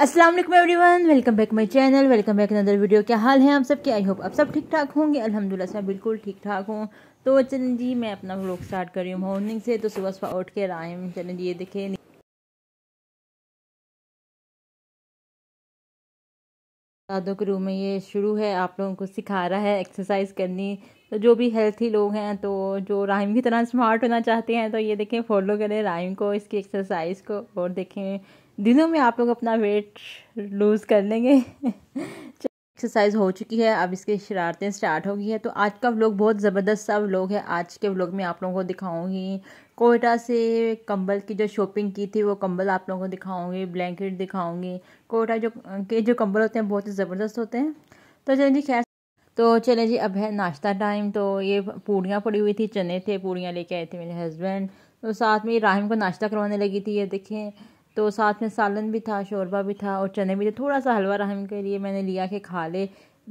Aslam everyone welcome back my channel welcome back another video क्या हाल है आप सबके आई होप आप सब ठीक ठाक होंगे अलहमदिल्ला सब बिल्कुल ठीक ठाक हूँ तो चलें जी मैं अपना व्लॉग स्टार्ट कर रही हूँ मॉर्निंग से तो सुबह सुबह उठ के राइम चलें जी ये देखें दादों के रूम में ये शुरू है आप लोगों को सिखा रहा है एक्सरसाइज करनी तो जो भी हेल्थी लोग हैं तो जो राइम की तरह स्मार्ट होना चाहते हैं तो ये देखें फॉलो करें राइम को इसकी एक्सरसाइज को और देखें दिनों में आप लोग अपना वेट लूज़ कर लेंगे एक्सरसाइज हो चुकी है अब इसके शरारतें स्टार्ट हो गई है तो आज का व्लॉग बहुत ज़बरदस्त सा व्लॉग है आज के व्लॉग में आप लोगों को दिखाऊंगी कोयटा से कंबल की जो शॉपिंग की थी वो कंबल आप लोगों को दिखाऊंगी ब्लैंकेट दिखाऊंगी कोयटा जो के जो कंबल होते हैं बहुत ही ज़बरदस्त होते हैं तो चलें जी खैर तो चले जी अब है नाश्ता टाइम तो ये पूड़ियाँ पड़ी हुई थी चने थे पूड़ियाँ लेके आए थे मेरे हस्बैंड तो साथ में राहिम को नाश्ता करवाने लगी थी ये देखें तो साथ में सालन भी था शोरबा भी था और चने भी थे थोड़ा सा हलवा रहम के लिए मैंने लिया कि खा ले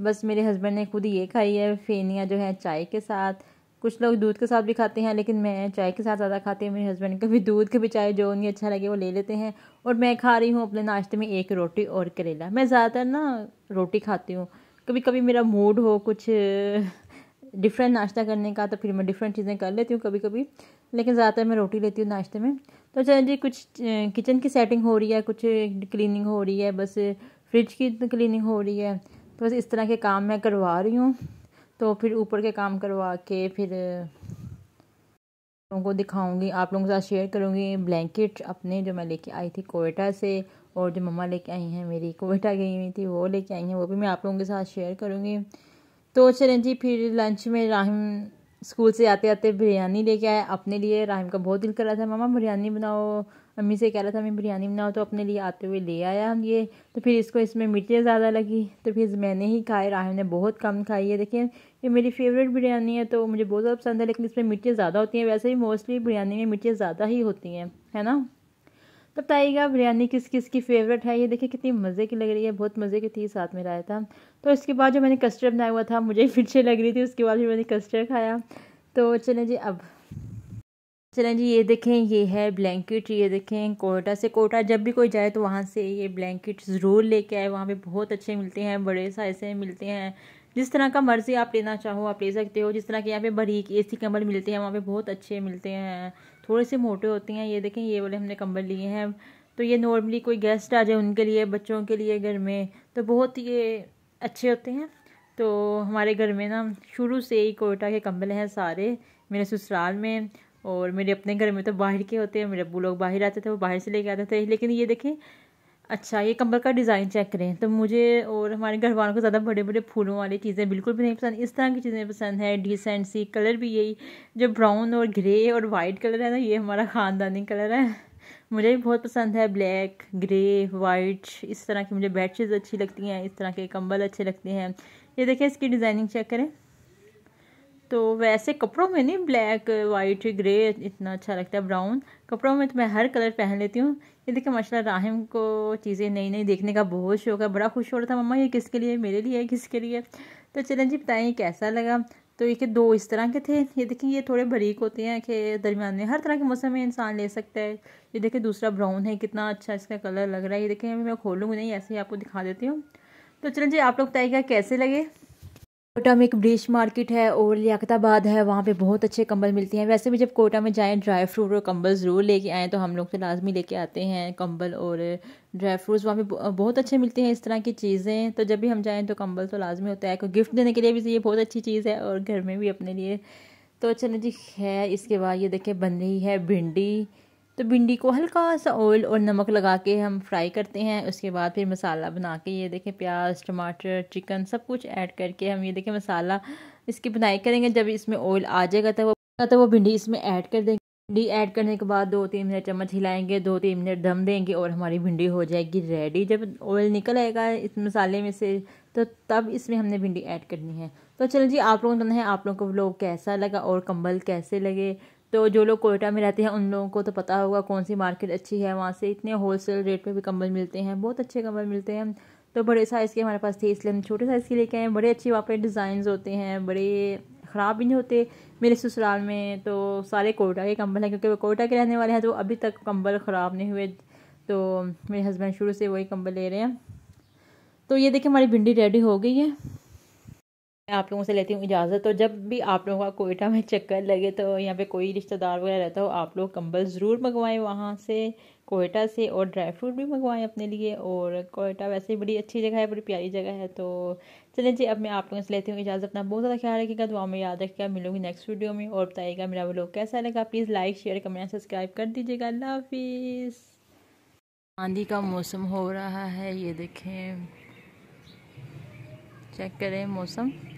बस मेरे हस्बैंड ने खुद ये खाई है फेनियाँ जो है चाय के साथ कुछ लोग दूध के साथ भी खाते हैं लेकिन मैं चाय के साथ ज़्यादा खाती हूँ मेरे हस्बैंड कभी दूध कभी चाय जो उन्हें अच्छा लगे वो ले लेते हैं और मैं खा रही हूँ अपने नाश्ते में एक रोटी और करेला मैं ज़्यादातर ना रोटी खाती हूँ कभी कभी मेरा मूड हो कुछ डिफरेंट नाश्ता करने का तो फिर मैं डिफरेंट चीज़ें कर लेती हूँ कभी कभी लेकिन ज़्यादातर मैं रोटी लेती हूँ नाश्ते में तो चलिए जी कुछ किचन की सेटिंग हो रही है कुछ क्लीनिंग हो रही है बस फ्रिज की क्लीनिंग हो रही है तो बस इस तरह के काम मैं करवा रही हूँ तो फिर ऊपर के काम करवा के फिर लोगों को दिखाऊंगी आप लोगों के साथ शेयर करूंगी ब्लैंकेट अपने जो मैं लेके आई थी कोयटा से और जो मम्मा लेके आई हैं मेरी कोयटा गई हुई थी वो लेके आई हैं वो भी मैं आप लोगों के साथ शेयर करूँगी तो चलें जी फिर लंच में राहिम स्कूल से आते आते बिरयानी लेके आए अपने लिए राहिम का बहुत दिल कर रहा था मामा बिरयानी बनाओ अम्मी से कह रहा था मैं बिरयानी बनाओ तो अपने लिए आते हुए ले आया ये तो फिर इसको इसमें मिर्चें ज़्यादा लगी तो फिर मैंने ही खाए राहिम ने बहुत कम खाई है देखिए ये मेरी फेवरेट बिरयानी है तो मुझे बहुत ज़्यादा पसंद है लेकिन इसमें मिर्चें ज़्यादा होती हैं वैसे ही मोस्टली बिरयानी में मिर्चें ज़्यादा ही होती हैं है ना बताइएगा बिरयानी किस किस की फेवरेट है ये देखिए कितनी मज़े की लग रही है बहुत मज़े की थी साथ में रहा था तो इसके बाद जो मैंने कस्टर्ड बनाया हुआ था मुझे फिर से लग रही थी उसके बाद भी मैंने कस्टर्ड खाया तो चलें जी अब चलें जी ये देखें ये है ब्लैंकेट ये देखें कोटा से कोटा जब भी कोई जाए तो वहाँ से ये ब्लैंकेट ज़रूर लेके आए वहाँ पे बहुत अच्छे मिलते हैं बड़े साइज से मिलते हैं जिस तरह का मर्ज़ी आप लेना चाहो आप ले सकते हो जिस तरह के यहाँ पे बरीक ए सी मिलते हैं वहाँ पे बहुत अच्छे मिलते हैं थोड़े से मोटे होते हैं ये देखें ये वाले हमने कंबल लिए हैं तो ये नॉर्मली कोई गेस्ट आ जाए उनके लिए बच्चों के लिए घर में तो बहुत ये अच्छे होते हैं तो हमारे घर में ना शुरू से ही कोयटा के कंबल हैं सारे मेरे ससुराल में और मेरे अपने घर में तो बाहर के होते हैं मेरे अबू लोग बाहर आते थे वो बाहर से लेके आते थे लेकिन ये देखें अच्छा ये कमर का डिज़ाइन चेक करें तो मुझे और हमारे घर वालों को ज़्यादा बड़े बड़े फूलों वाली चीज़ें बिल्कुल भी नहीं पसंद इस तरह की चीज़ें पसंद है डिसेंट सी कलर भी यही जो ब्राउन और ग्रे और वाइट कलर है ना ये हमारा ख़ानदानी कलर है मुझे भी बहुत पसंद है ब्लैक ग्रे वाइट इस तरह की मुझे बेडशीट अच्छी लगती हैं इस तरह के कंबल अच्छे लगते हैं ये देखें इसकी डिज़ाइनिंग चेक करें तो वैसे कपड़ों में नहीं ब्लैक वाइट ग्रे इतना अच्छा लगता है ब्राउन कपड़ों में तो मैं हर कलर पहन लेती हूँ ये देखिए माशाल्लाह राहिम को चीज़ें नई नई देखने का बहुत शौक है बड़ा खुश हो रहा था मम्मा ये किसके लिए मेरे लिए है किसके लिए तो चलें जी बताएं कैसा लगा तो ये कि दो इस तरह के थे ये देखें ये थोड़े बारीक होते हैं कि दरमियान में हर तरह के मौसम में इंसान ले सकता है ये देखें दूसरा ब्राउन है कितना अच्छा इसका कलर लग रहा है ये देखें मैं खोलूँगी नहीं ऐसे ही आपको दिखा देती हूँ तो चलें जी आप लोग बताइएगा कैसे लगे कोटा में एक ब्रिज मार्केट है और लियाकताबाद है वहाँ पे बहुत अच्छे कंबल मिलते हैं वैसे भी जब कोटा में जाएँ ड्राई फ्रूट और कंबल ज़रूर लेके आएँ तो हम लोग तो लाजमी लेके आते हैं कंबल और ड्राई फ्रूट्स वहाँ पे बहुत अच्छे मिलते हैं इस तरह की चीज़ें तो जब भी हम जाएँ तो कंबल तो लाजमी होता है गिफ्ट देने के लिए भी ये बहुत अच्छी चीज़ है और घर में भी अपने लिए तो चलो जी खैर इसके बाद ये देखिए बन रही है भिंडी तो भिंडी को हल्का सा ऑयल और नमक लगा के हम फ्राई करते हैं उसके बाद फिर मसाला बना के ये देखें प्याज टमाटर चिकन सब कुछ ऐड करके हम ये देखें मसाला इसकी बनाई करेंगे जब इसमें ऑयल आ जाएगा तो वो तो वो भिंडी इसमें ऐड कर देंगे भिंडी ऐड करने के बाद दो तीन मिनट चम्मच हिलाएंगे दो तीन मिनट दम देंगे और हमारी भिंडी हो जाएगी रेडी जब ऑयल निकल आएगा इस मसाले में से तो तब इसमें हमने भिंडी ऐड करनी है तो चलो जी आप लोगों को है आप लोगों को व्लॉग कैसा लगा और कंबल कैसे लगे तो जो लोग कोयटा में रहते हैं उन लोगों को तो पता होगा कौन सी मार्केट अच्छी है वहाँ से इतने होल सेल रेट पर भी कंबल मिलते हैं बहुत अच्छे कंबल मिलते हैं तो बड़े साइज़ के हमारे पास थे इसलिए हम छोटे साइज़ के लेके आए बड़े अच्छे वहाँ पर डिज़ाइन होते हैं बड़े ख़राब भी नहीं होते मेरे ससुराल में तो सारे कोयटा के कंबल हैं क्योंकि वो कोयटा के रहने वाले हैं तो अभी तक कंबल ख़राब नहीं हुए तो मेरे हस्बैंड शुरू से वही कंबल ले रहे हैं तो ये देखिए हमारी भिंडी रेडी हो गई है मैं आप लोगों से लेती हूँ इजाज़त और जब भी आप लोगों का कोयटा में चक्कर लगे तो यहाँ पे कोई रिश्तेदार वगैरह रहता हो आप लोग कंबल ज़रूर मंगवाएं वहाँ से कोयटा से और ड्राई फ्रूट भी मंगवाएं अपने लिए और कोयटा वैसे बड़ी अच्छी जगह है बड़ी प्यारी जगह है तो चलें जी अब मैं आप लोगों से लेती हूँ इजाज़त अपना बहुत ज़्यादा ख्याल रखेगा दुआ में याद रखेगा मिलूंगी नेक्स्ट वीडियो में और बताइएगा मेरा वो लोग कैसा लगा please like share comment subscribe कर दीजिएगा अल्लाह हाफिज़ आंधी का मौसम हो रहा है ये देखें चेक करें मौसम